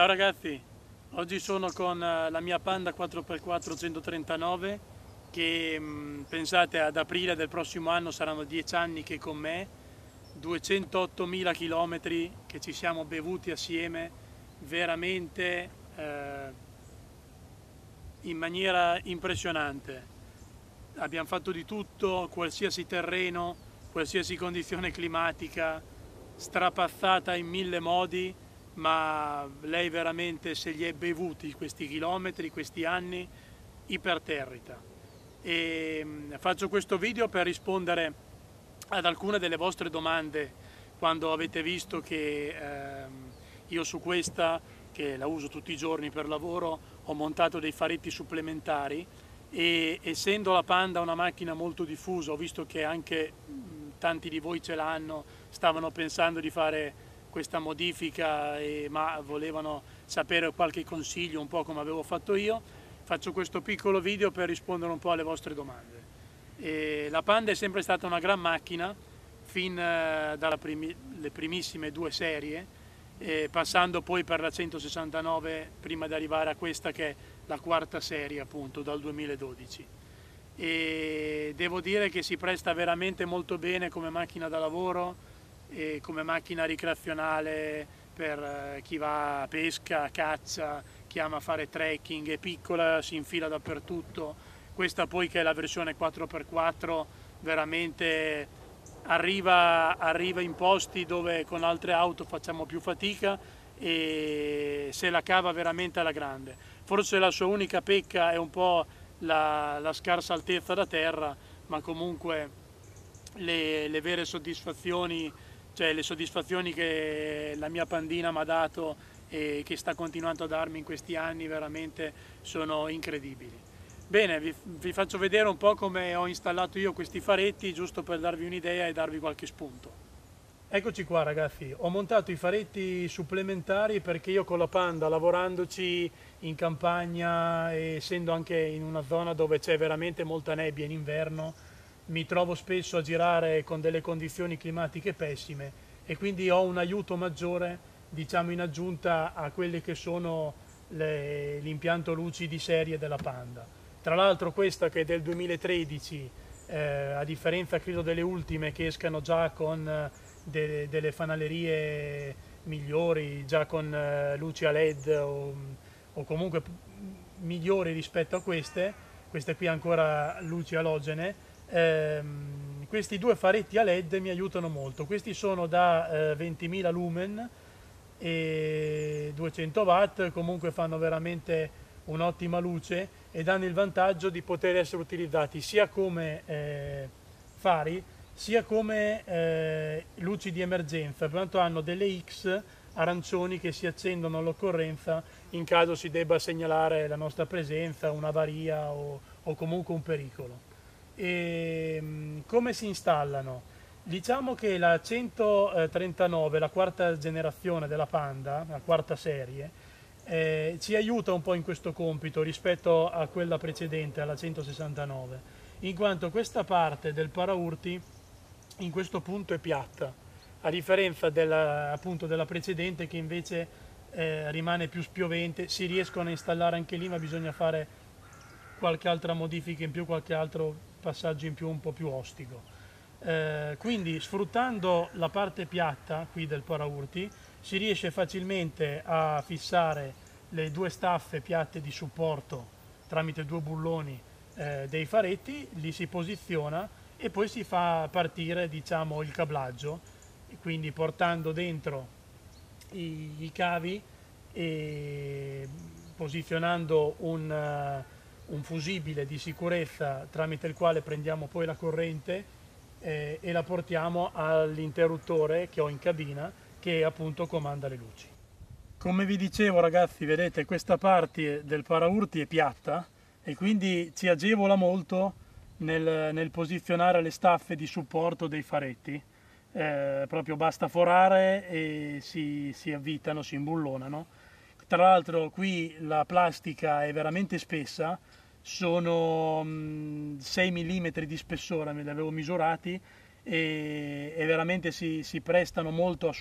Ciao ragazzi, oggi sono con eh, la mia Panda 4x4 139 che mm, pensate ad aprile del prossimo anno saranno 10 anni che con me, 208.000 km che ci siamo bevuti assieme veramente eh, in maniera impressionante. Abbiamo fatto di tutto, qualsiasi terreno, qualsiasi condizione climatica, strapazzata in mille modi ma lei veramente se li è bevuti questi chilometri, questi anni, iperterrita. E mm, faccio questo video per rispondere ad alcune delle vostre domande quando avete visto che eh, io su questa, che la uso tutti i giorni per lavoro, ho montato dei faretti supplementari e essendo la Panda una macchina molto diffusa, ho visto che anche mh, mm, tanti di voi ce l'hanno, stavano pensando di fare questa modifica e, ma volevano sapere qualche consiglio, un po' come avevo fatto io, faccio questo piccolo video per rispondere un po' alle vostre domande. E la Panda è sempre stata una gran macchina fin eh, dalle primi, primissime due serie, passando poi per la 169 prima di arrivare a questa che è la quarta serie appunto dal 2012. E devo dire che si presta veramente molto bene come macchina da lavoro, e come macchina ricreazionale per eh, chi va a pesca, a caccia, chi ama fare trekking, è piccola, si infila dappertutto. Questa poi che è la versione 4x4 veramente arriva, arriva in posti dove con altre auto facciamo più fatica e se la cava veramente alla grande. Forse la sua unica pecca è un po' la, la scarsa altezza da terra, ma comunque le, le vere soddisfazioni cioè le soddisfazioni che la mia pandina mi ha dato e che sta continuando a darmi in questi anni veramente sono incredibili. Bene, vi, vi faccio vedere un po' come ho installato io questi faretti, giusto per darvi un'idea e darvi qualche spunto. Eccoci qua ragazzi, ho montato i faretti supplementari perché io con la Panda, lavorandoci in campagna e essendo anche in una zona dove c'è veramente molta nebbia in inverno, mi trovo spesso a girare con delle condizioni climatiche pessime e quindi ho un aiuto maggiore diciamo in aggiunta a quelli che sono l'impianto luci di serie della Panda. Tra l'altro questa che è del 2013, eh, a differenza credo delle ultime che escano già con eh, de delle fanalerie migliori, già con eh, luci a led o, o comunque migliori rispetto a queste, queste qui ancora luci alogene, ehm, questi due faretti a led mi aiutano molto questi sono da eh, 20.000 lumen e 200 watt comunque fanno veramente un'ottima luce e danno il vantaggio di poter essere utilizzati sia come eh, fari sia come eh, luci di emergenza pertanto hanno delle X arancioni che si accendono all'occorrenza in caso si debba segnalare la nostra presenza, un'avaria o, o comunque un pericolo. E, ehm, come si installano? Diciamo che la 139, la quarta generazione della Panda, la quarta serie, eh, ci aiuta un po' in questo compito rispetto a quella precedente, alla 169, in quanto questa parte del paraurti in questo punto è piatta, a differenza della, appunto, della precedente che invece eh, rimane più spiovente, si riescono a installare anche lì ma bisogna fare qualche altra modifica in più, qualche altro passaggio in più un po' più ostico. Eh, quindi sfruttando la parte piatta qui del paraurti si riesce facilmente a fissare le due staffe piatte di supporto tramite due bulloni eh, dei faretti, li si posiziona e poi si fa partire diciamo, il cablaggio, quindi portando dentro i, i cavi e posizionando un... Uh, un fusibile di sicurezza tramite il quale prendiamo poi la corrente eh, e la portiamo all'interruttore che ho in cabina che appunto comanda le luci. Come vi dicevo ragazzi, vedete questa parte del paraurti è piatta e quindi ci agevola molto nel, nel posizionare le staffe di supporto dei faretti. Eh, proprio basta forare e si, si avvitano, si imbullonano. Tra l'altro qui la plastica è veramente spessa, sono 6 mm di spessore, me li avevo misurati e, e veramente si, si, prestano molto a,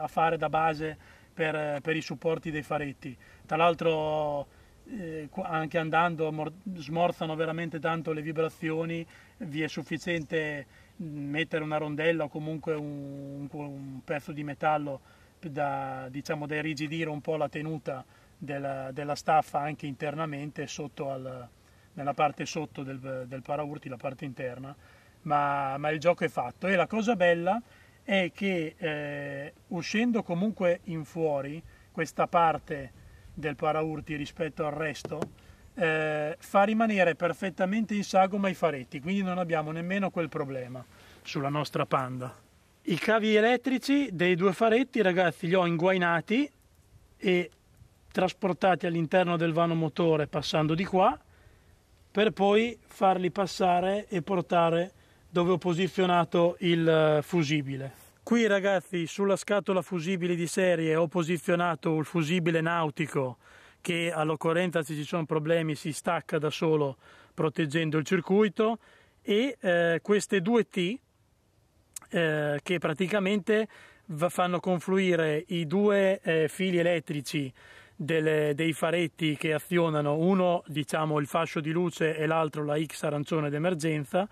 a fare da base per, per, i supporti dei faretti. Tra l'altro eh, anche andando smorzano veramente tanto le vibrazioni, vi è sufficiente mettere una rondella o comunque un, un pezzo di metallo da diciamo, da irrigidire un po' la tenuta della, della staffa anche internamente al, nella parte sotto del, del, paraurti, la parte interna, ma, ma, il gioco è fatto. E la cosa bella è che eh, uscendo comunque in fuori questa parte del paraurti rispetto al resto, eh, fa rimanere perfettamente in sagoma i faretti, quindi non abbiamo nemmeno quel problema sulla nostra Panda. I cavi elettrici dei due faretti, ragazzi, li ho inguainati e trasportati all'interno del vano motore passando di qua per poi farli passare e portare dove ho posizionato il eh, fusibile. Qui ragazzi sulla scatola fusibili di serie ho posizionato il fusibile nautico che all'occorrenza se ci sono problemi si stacca da solo proteggendo il circuito e eh, queste due T eh, che praticamente fanno confluire i due eh, fili elettrici delle, dei faretti che azionano uno diciamo il fascio di luce e l'altro la X arancione d'emergenza,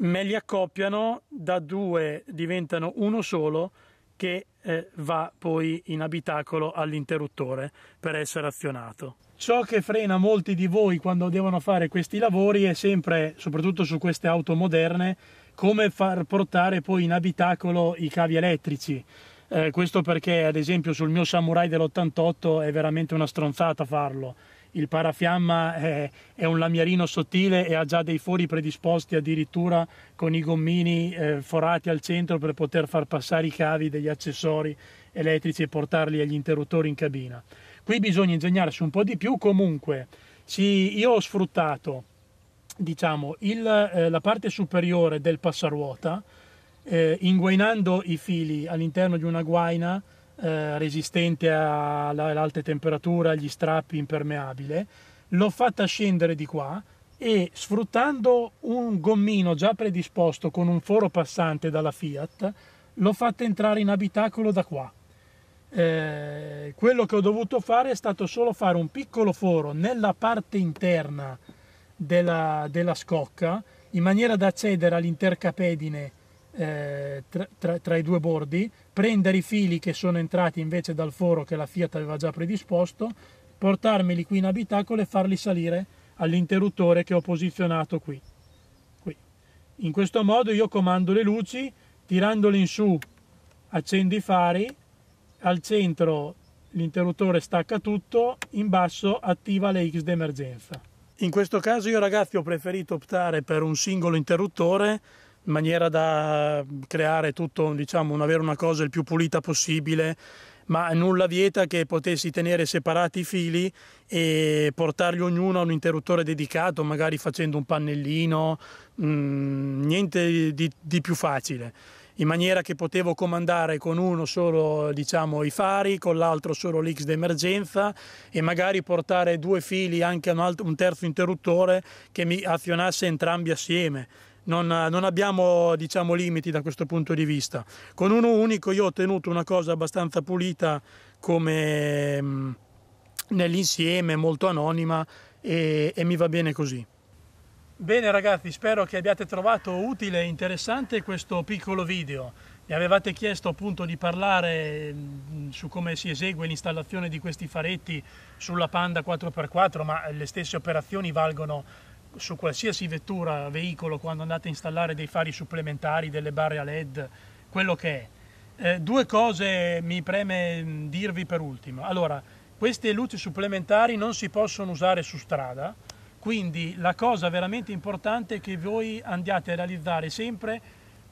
me li accoppiano da due diventano uno solo che eh, va poi in abitacolo all'interruttore per essere azionato. Ciò che frena molti di voi quando devono fare questi lavori è sempre, soprattutto su queste auto moderne, come far portare poi in abitacolo i cavi elettrici eh, questo perché, ad esempio, sul mio Samurai dell'88 è veramente una stronzata farlo. Il parafiamma è, eh, è un lamierino sottile e ha già dei fori predisposti addirittura con i gommini eh, forati al centro per poter far passare i cavi degli accessori elettrici e portarli agli interruttori in cabina. Qui bisogna ingegnarsi un po' di più, comunque sì, io ho sfruttato diciamo, il, eh, la parte superiore del passaruota eh, inguainando i fili all'interno di una guaina eh, resistente all'alta temperatura, agli strappi, impermeabile, l'ho fatta scendere di qua e sfruttando un gommino già predisposto con un foro passante dalla Fiat, l'ho fatta entrare in abitacolo da qua. Eh, quello che ho dovuto fare è stato solo fare un piccolo foro nella parte interna della, della scocca in maniera da accedere all'intercapedine eh, tra, tra, tra i due bordi, prendere i fili che sono entrati invece dal foro che la Fiat aveva già predisposto, portarmeli qui in abitacolo e farli salire all'interruttore che ho posizionato qui. qui. In questo modo io comando le luci, tirandole in su accendo i fari, al centro l'interruttore stacca tutto, in basso attiva le X d'emergenza. In questo caso io ragazzi ho preferito optare per un singolo interruttore in maniera da creare tutto, diciamo, avere una cosa il più pulita possibile, ma nulla vieta che potessi tenere separati i fili e portarli ognuno a un interruttore dedicato, magari facendo un pannellino, mh, mm, niente di, di più facile in maniera che potevo comandare con uno solo diciamo, i fari, con l'altro solo l'X d'emergenza e magari portare due fili anche un, altro, un terzo interruttore che mi azionasse entrambi assieme non, eh, non abbiamo diciamo, limiti da questo punto di vista. Con uno unico io ho ottenuto una cosa abbastanza pulita come mm, nell'insieme, molto anonima e, e mi va bene così. Bene ragazzi, spero che abbiate trovato utile e interessante questo piccolo video. Mi avevate chiesto appunto di parlare mm, su come si esegue l'installazione di questi faretti sulla Panda 4x4, ma le stesse operazioni valgono su qualsiasi vettura, veicolo, quando andate a installare dei fari supplementari, delle barre a LED, quello che è. Eh, due cose mi preme mm, dirvi per ultimo. Allora, queste luci supplementari non si possono usare su strada, quindi la cosa veramente importante è che voi andiate a realizzare sempre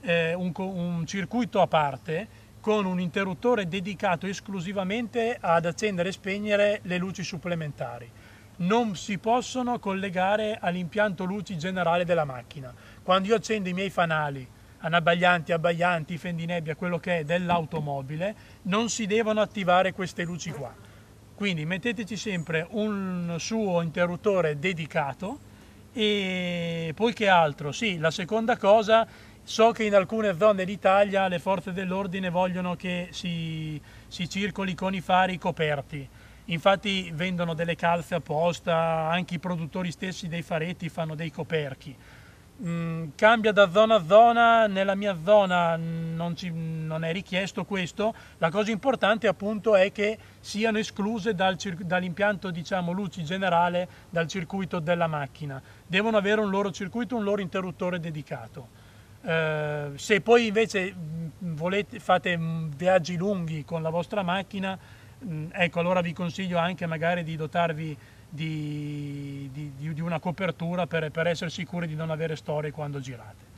eh, un, un circuito a parte con un interruttore dedicato esclusivamente ad accendere e spegnere le luci supplementari non si possono collegare all'impianto luci generale della macchina. Quando io accendo i miei fanali anabbaglianti, abbaglianti, fendinebbia, quello che è dell'automobile, non si devono attivare queste luci qua. Quindi metteteci sempre un suo interruttore dedicato e poi che altro? Sì, la seconda cosa, so che in alcune zone d'Italia le forze dell'ordine vogliono che si, si circoli con i fari coperti infatti vendono delle calze apposta, anche i produttori stessi dei faretti fanno dei coperchi. Mm, cambia da zona a zona, nella mia zona non, ci, non, è richiesto questo, la cosa importante appunto è che siano escluse dal, dall'impianto diciamo luci generale, dal circuito della macchina, devono avere un loro circuito, un loro interruttore dedicato. Eh, se poi invece mm, volete, fate mm, viaggi lunghi con la vostra macchina, Mm, ecco, allora vi consiglio anche magari di dotarvi di, di, di una copertura per, per, essere sicuri di non avere storie quando girate.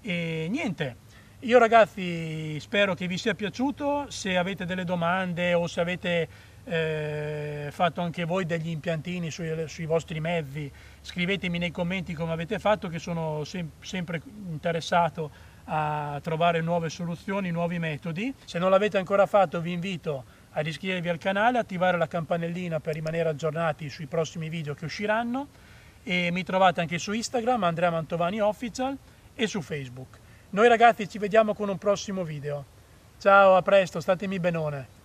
E niente, io ragazzi spero che vi sia piaciuto, se avete delle domande o se avete eh, fatto anche voi degli impiantini sui, sui, vostri mezzi, scrivetemi nei commenti come avete fatto che sono sem sempre interessato a trovare nuove soluzioni, nuovi metodi. Se non l'avete ancora fatto vi invito a ad iscrivervi al canale, attivare la campanellina per rimanere aggiornati sui prossimi video che usciranno e mi trovate anche su Instagram, Andrea Mantovani Official e su Facebook. Noi ragazzi ci vediamo con un prossimo video. Ciao, a presto, statemi benone.